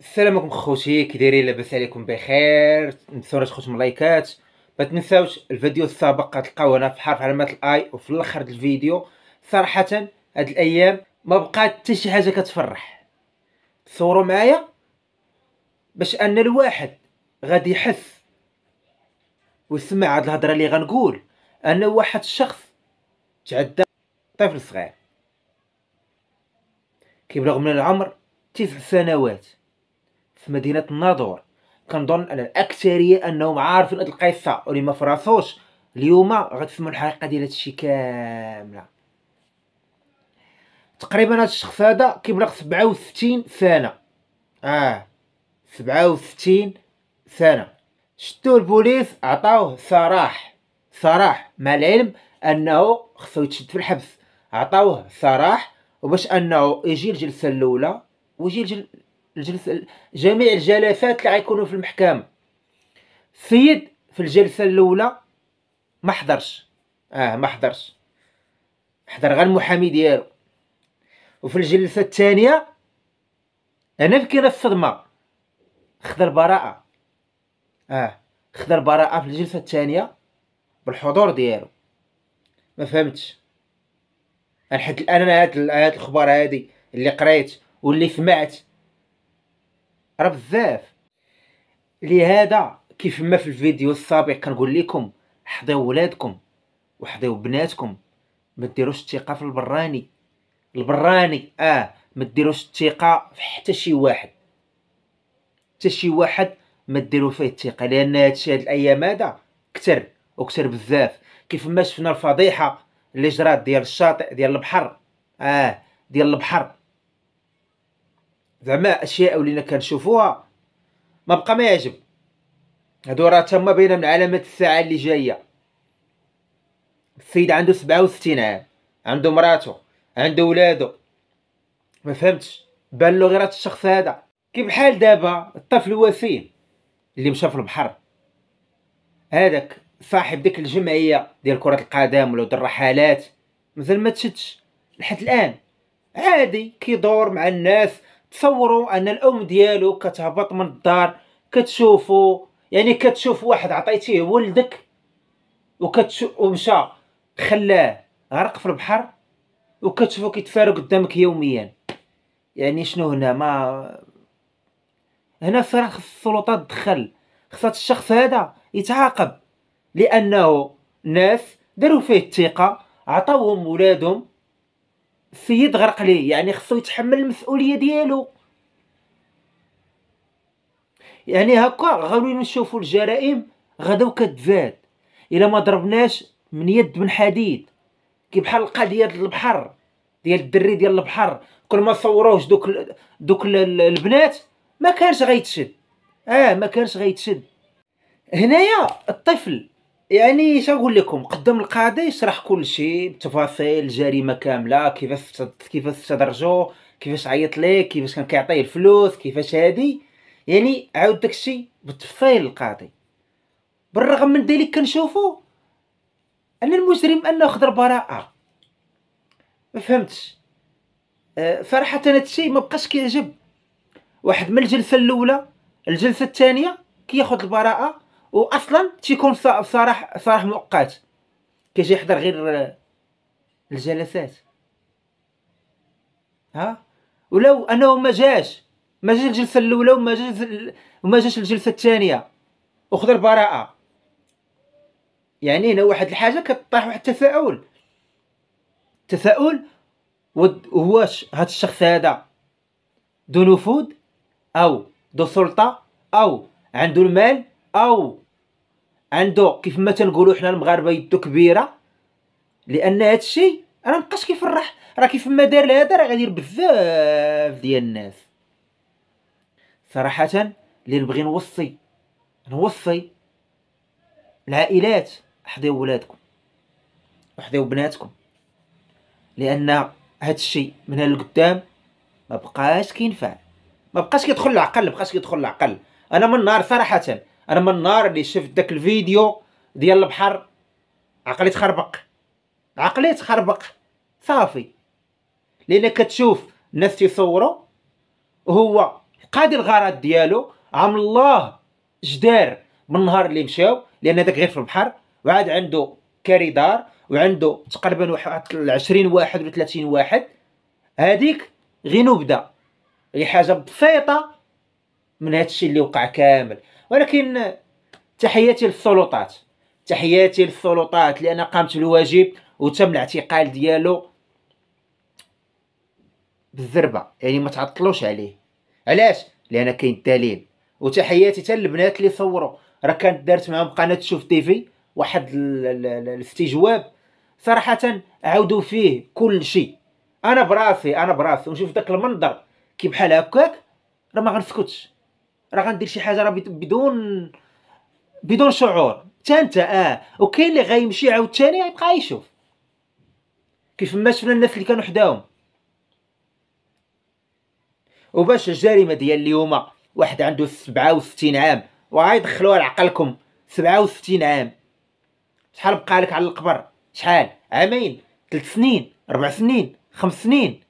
السلام عليكم خوتي كي دايرين لاباس عليكم بخير نتمنى تخوتكم لايكات ما تنساوش الفيديو السابق غتلقاوه هنا في حرف علامه الاي وفي الاخر ديال الفيديو صراحه هاد الايام ما بقات حتى شي حاجه كتفرح تصوروا معايا باش ان الواحد غادي يحس ويسمع هاد الهضره اللي غنقول ان واحد الشخص تعدى طفل صغير كيبلغ من العمر تسع سنوات في مدينه الناظور كنظن ان الاكثريه انهم عارفين هاد القصه واللي ما فراسوش اليوم غتفهموا الحقيقه ديال هادشي كامله تقريبا هاد الشخص هذا كيبلغ 67 سنه اه 67 سنه شتو البوليس عطاوه صراح صراح مع العلم انه خصو يتشد في الحبس عطاوه صراح وباش انه يجي الجلسه الاولى ويجي الجلسه جميع الجلسات اللي غيكونوا في المحكمه السيد في الجلسه الاولى ما حضرش اه ما حضرش حضر غير المحامي ديالو وفي الجلسه الثانيه في فكينا الصدمه خذ البراءه اه خذ البراءه في الجلسه الثانيه بالحضور ديالو ما فهمتش لحد الان انا هاد الاخبار هادي اللي قريت واللي سمعت راه بزاف لهذا كيف ما في الفيديو السابق كنقول لكم حضيو ولادكم وحضيو بناتكم ما ديروش الثقه في البراني البراني اه ما ديروش الثقه في حتى شي واحد حتى شي واحد ما ديروا فيه الثقه لان هادشي هاد الايام هذا كثر وكثر بزاف كيف ما شفنا الفضيحه اللي جرات ديال الشاطئ ديال البحر اه ديال البحر زعما اشياء ولينا كنشوفوها ما بقى ما يعجب هادو راه تما بين من علامات الساعه اللي جايه السيد عنده 67 عام عنده مراته عنده ولادو ما فهمتش بان له غير الشخص هذا كيف حال دابا الطفل وسيم اللي مشى في البحر هذاك صاحب ديك الجمعيه ديال كره القدم ولا الرحلات مازال ما تشدش لحد الان عادي كيدور مع الناس تصوروا ان الام ديالو كتهبط من الدار كتشوفو يعني كتشوف واحد عطيتيه ولدك ومشى خلاه غرق في البحر وكتشوفو كيتفارق قدامك يوميا يعني شنو هنا ما هنا صراحه السلطات دخل خصات الشخص هذا يتعاقب لانه ناس داروا فيه الثقه عطاوهم ولادهم السيد غرق ليه يعني خصو يتحمل المسؤوليه ديالو يعني هكا غادي نشوفوا الجرائم غدا كتزاد الا ما ضربناش من يد من حديد كي بحال القضيه ديال البحر ديال الدري ديال البحر كل ما صوروهش دوك دوك البنات ما كانش غيتشد اه ما كانش غيتشد هنايا الطفل يعني اش اقول لكم قدم القاضي يشرح كل شيء بتفاصيل الجريمه كامله كيفاش كيفاش تدرجو كيفاش عيط ليه كيفاش كان كيعطيه الفلوس كيفاش هادي يعني عاود داكشي بالتفصيل القاضي بالرغم من ذلك كنشوفو ان المجرم انه خد البراءه ما فهمتش أه صراحه هادشي الشيء ما بقاش كيعجب واحد من الجلسه الاولى الجلسه الثانيه كياخذ البراءه واصلا تيكون صراح صراح مؤقت كيجي يحضر غير آه، الجلسات ها ولو انه ما جاش ما جاش الجلسه الاولى وما جاش وما جاش الجلسه الثانيه وخذ البراءه يعني هنا واحد الحاجه كطرح واحد التفاؤل تفاؤل واش هاد الشخص هذا ذو نفوذ او ذو سلطه او عنده المال او عنده كيف ما تنقولوا حنا المغاربه يدو كبيره لان هذا الشيء راه مابقاش كيفرح راه كيف ما دار لهذا راه غادي بزاف ديال الناس صراحه اللي نبغي نوصي نوصي العائلات حضيو ولادكم وحضيو بناتكم لان هذا الشيء من القدام ما بقاش كينفع ما بقاش كيدخل العقل ما بقاش كيدخل العقل انا من نار صراحه انا من النار اللي شفت داك الفيديو ديال البحر عقلي تخربق عقلي تخربق صافي لان كتشوف الناس تيصوروا هو قاد الغرض ديالو عم الله جدار من النهار اللي مشاو لان داك غير في البحر وعاد عنده كاريدار وعنده تقريبا واحد 20 واحد ولا 30 واحد هذيك غير نبدا غي حاجه بسيطه من هادشي اللي وقع كامل ولكن تحياتي للسلطات تحياتي للسلطات لان قامت بالواجب وتم الاعتقال ديالو بالزربه يعني ما تعطلوش عليه علاش لان كاين الدليل وتحياتي حتى للبنات اللي صوروا راه كانت دارت معاهم قناه شوف تيفي واحد الاستجواب صراحه عاودوا فيه كل شيء انا براسي انا براسي ونشوف داك المنظر كي بحال هكاك راه ما غنسكتش راه غندير شي حاجه راه بدون بدون شعور حتى انت اه وكاين اللي غيمشي عاوتاني غيبقى يشوف كيف ما شفنا الناس اللي كانوا حداهم وباش الجريمه ديال اليوم واحد عنده 67 عام وغيدخلوها لعقلكم 67 عام شحال بقى لك على القبر شحال عامين ثلاث سنين ربع سنين خمس سنين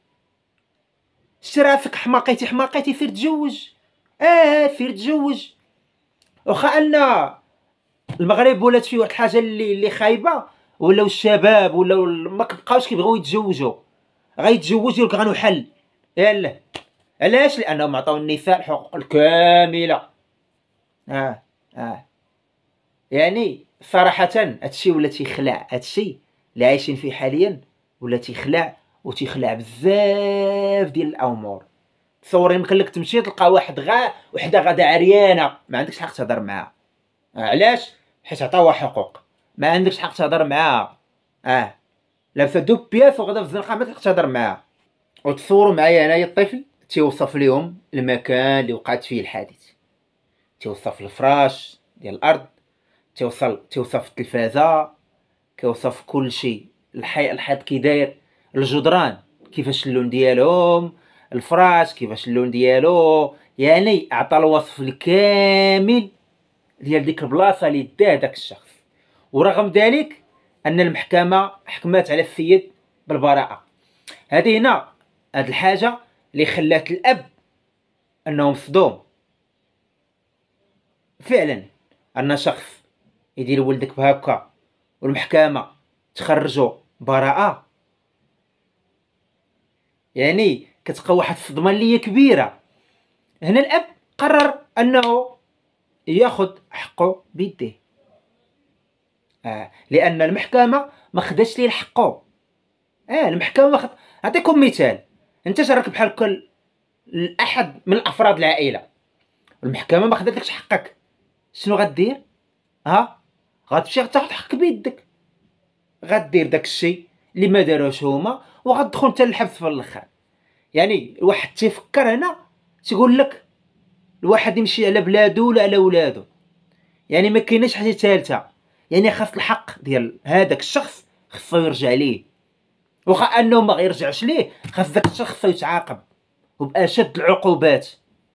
شتي راسك حماقيتي حماقيتي سير تجوج اه سير تزوج واخا ان المغرب ولات فيه واحد الحاجه اللي اللي خايبه ولاو الشباب ولاو ما بقاوش كيبغيو يتزوجوا غيتزوج يقول لك غنحل يلا علاش لانهم عطاو النساء الحقوق الكامله اه اه يعني صراحه هادشي ولا تيخلع هادشي اللي عايشين فيه حاليا ولا تيخلع وتيخلع بزاف ديال الامور تصور يمكن لك تمشي تلقى واحد غا وحده غادا عريانه ما عندكش حق تهضر معاها آه، علاش حيت عطاوها حقوق ما عندكش حق تهضر معاها اه لابسه دو بياس وغادا في الزنقه ما تقدرش تهضر معاها وتصوروا معايا انايا الطفل تيوصف لهم المكان اللي وقعت فيه الحادث تيوصف الفراش ديال الارض توصل توصف التلفازه كيوصف كل شيء الحيط كي داير الجدران كيفاش اللون ديالهم الفراش كيفاش اللون ديالو يعني عطى الوصف الكامل ديال ديك البلاصه اللي داه داك الشخص ورغم ذلك ان المحكمه حكمت على السيد بالبراءه هذه هنا هاد الحاجه اللي خلات الاب انه مصدوم فعلا ان شخص يدير ولدك بهكا والمحكمه تخرجو براءه يعني كتبقى واحد الصدمه اللي هي كبيره هنا الاب قرر انه ياخذ حقه بيديه آه لان المحكمه ما خداتش ليه حقه اه المحكمه خد... اعطيكم مثال انتشرك بحال كل احد من افراد العائله المحكمه ما خداتلكش حقك شنو غدير ها آه؟ غتمشي تاخد حقك بيدك غدير داك الشيء اللي ما داروش هما وغتدخل حتى للحبس في الاخر يعني الواحد تيفكر هنا تيقول لك الواحد يمشي على بلادو ولا على ولادو يعني ما كايناش حاجه ثالثه يعني خاص الحق ديال هذاك الشخص خاصو يرجع ليه واخا انه ما غيرجعش ليه خاص ذاك الشخص يتعاقب وباشد العقوبات